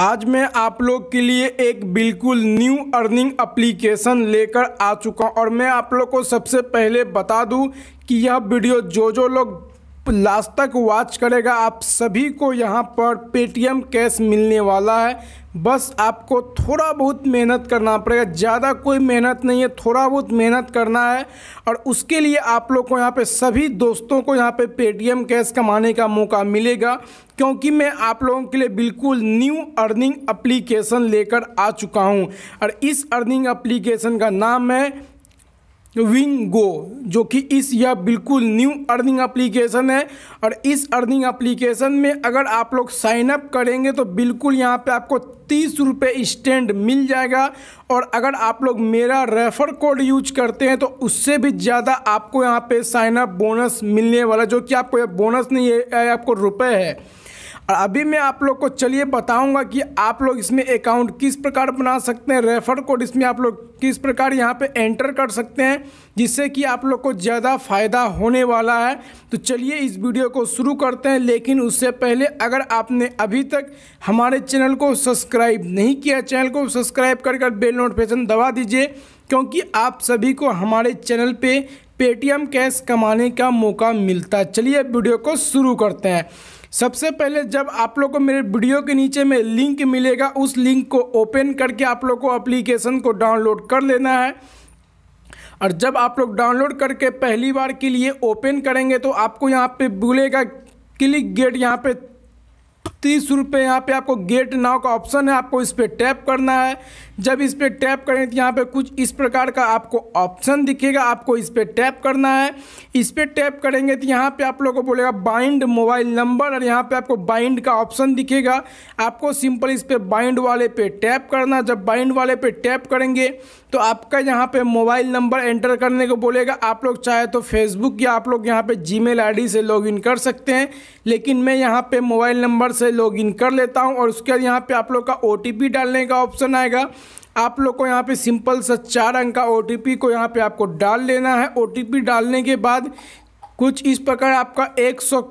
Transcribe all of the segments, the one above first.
आज मैं आप लोग के लिए एक बिल्कुल न्यू अर्निंग एप्लीकेशन लेकर आ चुका हूँ और मैं आप लोग को सबसे पहले बता दूँ कि यह वीडियो जो जो लोग लास्ट तक वॉच करेगा आप सभी को यहाँ पर पेटीएम कैश मिलने वाला है बस आपको थोड़ा बहुत मेहनत करना पड़ेगा ज़्यादा कोई मेहनत नहीं है थोड़ा बहुत मेहनत करना है और उसके लिए आप लोग को यहाँ पे सभी दोस्तों को यहाँ पे पेटीएम कैश कमाने का मौका मिलेगा क्योंकि मैं आप लोगों के लिए बिल्कुल न्यू अर्निंग एप्लीकेशन लेकर आ चुका हूँ और इस अर्निंग एप्लीकेशन का नाम है विंगो जो कि इस यह बिल्कुल न्यू अर्निंग एप्लीकेशन है और इस अर्निंग एप्लीकेशन में अगर आप लोग साइन अप करेंगे तो बिल्कुल यहाँ पे आपको तीस रुपये स्टैंड मिल जाएगा और अगर आप लोग मेरा रेफर कोड यूज करते हैं तो उससे भी ज़्यादा आपको यहाँ पे साइन अप बोनस मिलने वाला जो कि आपको यह बोनस नहीं है आपको रुपये है और अभी मैं आप लोग को चलिए बताऊंगा कि आप लोग इसमें अकाउंट किस प्रकार बना सकते हैं रेफर कोड इसमें आप लोग किस प्रकार यहाँ पे एंटर कर सकते हैं जिससे कि आप लोग को ज़्यादा फ़ायदा होने वाला है तो चलिए इस वीडियो को शुरू करते हैं लेकिन उससे पहले अगर आपने अभी तक हमारे चैनल को सब्सक्राइब नहीं किया चैनल को सब्सक्राइब कर कर बेल नोटिफिकेशन दबा दीजिए क्योंकि आप सभी को हमारे चैनल पर पे पेटीएम कैश कमाने का मौका मिलता है चलिए वीडियो को शुरू करते हैं सबसे पहले जब आप लोग को मेरे वीडियो के नीचे में लिंक मिलेगा उस लिंक को ओपन करके आप लोग को अप्लीकेशन को डाउनलोड कर लेना है और जब आप लोग डाउनलोड करके पहली बार के लिए ओपन करेंगे तो आपको यहाँ पे बोलेगा क्लिक गेट यहाँ पे तीस रुपये यहाँ पे आपको गेट नाव का ऑप्शन है आपको इस पर टैप करना है जब इस पर टैप करें तो यहाँ पे कुछ इस प्रकार का आपको ऑप्शन दिखेगा आपको इस पर टैप करना है इस पर टैप करेंगे तो यहाँ पे आप लोगों को बोलेगा बाइंड मोबाइल नंबर और यहाँ पे आपको बाइंड का ऑप्शन दिखेगा आपको सिंपल इस पर बाइंड वाले पे टैप करना जब बाइंड वाले पे टैप करेंगे तो आपका यहाँ पे मोबाइल नंबर एंटर करने को बोलेगा आप लोग चाहे तो फेसबुक या आप लोग यहाँ पे जीमेल आईडी से लॉगिन कर सकते हैं लेकिन मैं यहाँ पे मोबाइल नंबर से लॉगिन कर लेता हूँ और उसके बाद यहाँ पे आप लोग का ओ डालने का ऑप्शन आएगा आप लोग को यहाँ पे सिंपल सा चार अंक का ओ को यहाँ पे आपको डाल लेना है ओ डालने के बाद कुछ इस प्रकार आपका 100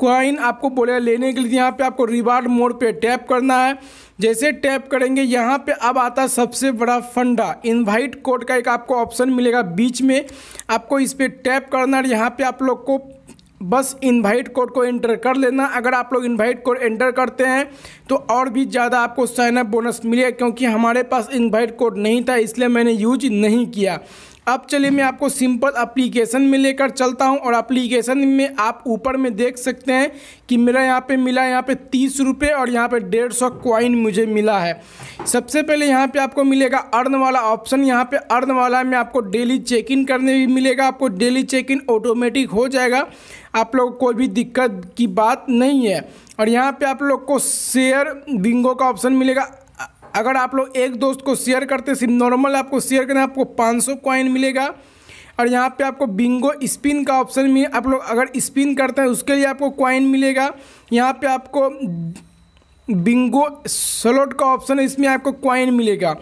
क्वाइन आपको बोले लेने के लिए यहाँ पे आपको रिवार्ड मोड पे टैप करना है जैसे टैप करेंगे यहाँ पे अब आता सबसे बड़ा फंडा इनवाइट कोड का एक आपको ऑप्शन मिलेगा बीच में आपको इस पर टैप करना है यहाँ पे आप लोग को बस इनवाइट कोड को एंटर कर लेना अगर आप लोग इनवाइट कोड एंटर करते हैं तो और भी ज़्यादा आपको साइनअप बोनस मिलेगा क्योंकि हमारे पास इनवाइट कोड नहीं था इसलिए मैंने यूज नहीं किया अब चलिए मैं आपको सिंपल अप्लीकेशन में लेकर चलता हूं और अप्लीकेशन में आप ऊपर में देख सकते हैं कि मेरा यहां पे मिला यहाँ पे तीस रुपये और यहाँ पे डेढ़ सौ क्वाइन मुझे मिला है सबसे पहले यहाँ पे आपको मिलेगा अर्न वाला ऑप्शन यहाँ पे अर्न वाला में आपको डेली चेक इन करने भी मिलेगा आपको डेली चेक इन ऑटोमेटिक हो जाएगा आप लोग कोई भी दिक्कत की बात नहीं है और यहाँ पे आप लोग को शेयर बिंगो का ऑप्शन मिलेगा अगर आप लोग एक दोस्त को शेयर करते सिर्फ नॉर्मल आपको शेयर करें आपको 500 सौ कॉइन मिलेगा और यहाँ पे आपको बिंगो स्पिन का ऑप्शन मिले आप लोग अगर स्पिन करते हैं उसके लिए आपको कॉइन मिलेगा यहाँ पे आपको बिंगो सलोट का ऑप्शन है इसमें आपको कॉइन मिलेगा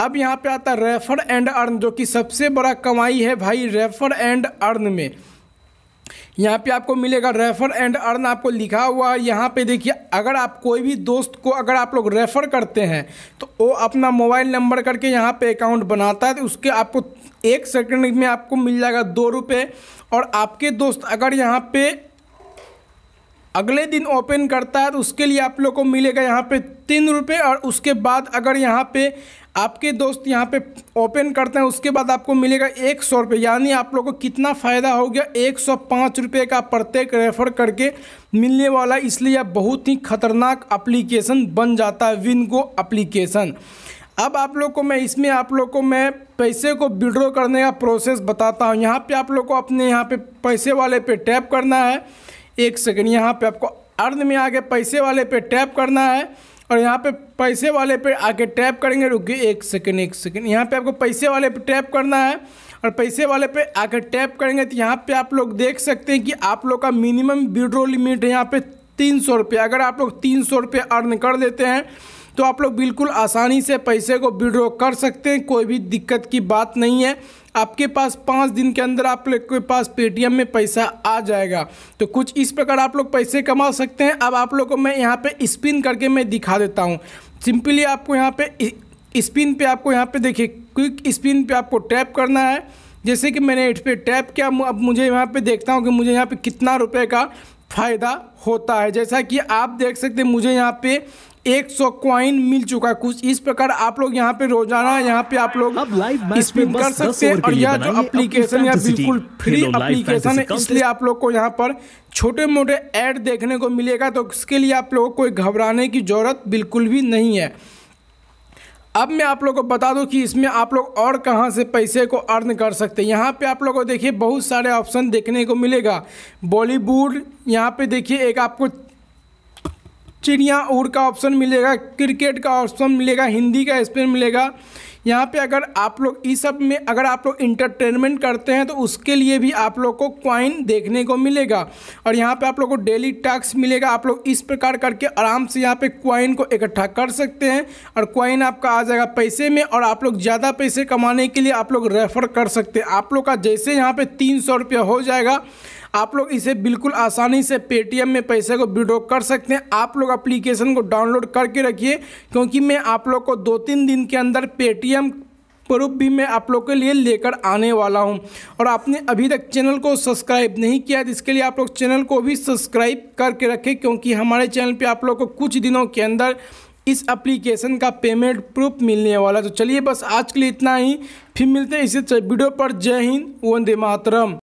अब यहाँ पे आता है रेफर एंड अर्न जो कि सबसे बड़ा कमाई है भाई रेफर एंड अर्न में यहाँ पे आपको मिलेगा रेफर एंड अर्न आपको लिखा हुआ है यहाँ पे देखिए अगर आप कोई भी दोस्त को अगर आप लोग रेफ़र करते हैं तो वो अपना मोबाइल नंबर करके यहाँ पे अकाउंट बनाता है तो उसके आपको एक सेकंड में आपको मिल जाएगा दो रुपये और आपके दोस्त अगर यहाँ पे अगले दिन ओपन करता है तो उसके लिए आप लोग को मिलेगा यहाँ पे तीन रुपये और उसके बाद अगर यहाँ पे आपके दोस्त यहाँ पे ओपन करते हैं उसके बाद आपको मिलेगा एक सौ रुपये यानी आप लोगों को कितना फ़ायदा हो गया एक सौ पाँच रुपये का प्रत्येक रेफ़र करके मिलने वाला इसलिए यह बहुत ही ख़तरनाक अप्लीकेशन बन जाता है गो अप्लीकेशन अब आप लोग को मैं इसमें आप लोग को मैं पैसे को विड्रॉ करने का प्रोसेस बताता हूँ यहाँ पर आप लोग को अपने यहाँ पर पैसे वाले पे टैप करना है एक सेकेंड यहाँ पर आपको अर्न में आके पैसे वाले पे टैप करना है और यहाँ पे पैसे वाले पे आके टैप करेंगे रुकिए एक सेकेंड एक सेकेंड यहाँ पे आपको पैसे वाले पे टैप करना है और पैसे वाले पे आकर टैप करेंगे तो यहाँ पे आप लोग देख सकते हैं कि आप लोग का मिनिमम विड्रो लिमिट है यहाँ पे तीन सौ रुपये अगर आप लोग तीन सौ रुपये अर्न कर देते हैं तो आप लोग बिल्कुल आसानी से पैसे को विड्रॉ कर सकते हैं कोई भी दिक्कत की बात नहीं है आपके पास पाँच दिन के अंदर आप लोग के पास पेटीएम में पैसा आ जाएगा तो कुछ इस प्रकार आप लोग पैसे कमा सकते हैं अब आप लोग को मैं यहाँ पर स्पिन करके मैं दिखा देता हूँ सिंपली आपको यहाँ पे स्पिन पे आपको यहाँ पे देखिए क्विक स्पिन पे आपको टैप करना है जैसे कि मैंने इस पर टैप किया अब मुझे यहाँ पे देखता हूँ कि मुझे यहाँ पे कितना रुपए का फ़ायदा होता है जैसा कि आप देख सकते हैं मुझे यहाँ पे एक सौ क्वाइन मिल चुका है कुछ इस प्रकार आप लोग यहाँ पे रोजाना यहाँ पे आप लोग स्पिन कर सकते हैं और यह जो एप्लीकेशन है बिल्कुल फ्री एप्लीकेशन है इसलिए आप लोग को यहाँ पर छोटे मोटे ऐड देखने को मिलेगा तो इसके लिए आप लोगों को कोई घबराने की ज़रूरत बिल्कुल भी नहीं है अब मैं आप लोगों को बता दूं कि इसमें आप लोग और कहां से पैसे को अर्न कर सकते हैं यहां पे आप लोगों को देखिए बहुत सारे ऑप्शन देखने को मिलेगा बॉलीवुड यहां पे देखिए एक आपको चिड़िया उड़ का ऑप्शन मिलेगा क्रिकेट का ऑप्शन मिलेगा हिंदी का स्पेन मिलेगा यहाँ पे अगर आप लोग इस सब में अगर आप लोग इंटरटेनमेंट करते हैं तो उसके लिए भी आप लोग को क्वाइन देखने को मिलेगा और यहाँ पे आप लोग को डेली टास्क मिलेगा आप लोग इस प्रकार करके आराम से यहाँ पे क्वाइन को इकट्ठा कर सकते हैं और क्वाइन आपका आ जाएगा पैसे में और आप लोग ज़्यादा पैसे कमाने के लिए आप लोग रेफ़र कर सकते हैं आप लोग का जैसे यहाँ पर तीन सौ रुपया हो जाएगा आप लोग इसे बिल्कुल आसानी से पेटीएम में पैसे को विड्रॉ कर सकते हैं आप लोग अप्लीकेशन को डाउनलोड करके रखिए क्योंकि मैं आप लोग को दो तीन दिन के अंदर पेटीएम पेटीएम प्रूफ भी मैं आप लोग के लिए लेकर आने वाला हूं और आपने अभी तक चैनल को सब्सक्राइब नहीं किया है तो इसके लिए आप लोग चैनल को भी सब्सक्राइब करके रखें क्योंकि हमारे चैनल पे आप लोग को कुछ दिनों के अंदर इस एप्लीकेशन का पेमेंट प्रूफ मिलने वाला तो चलिए बस आज के लिए इतना ही फिर मिलते हैं इसी वीडियो पर जय हिंद वंदे मातरम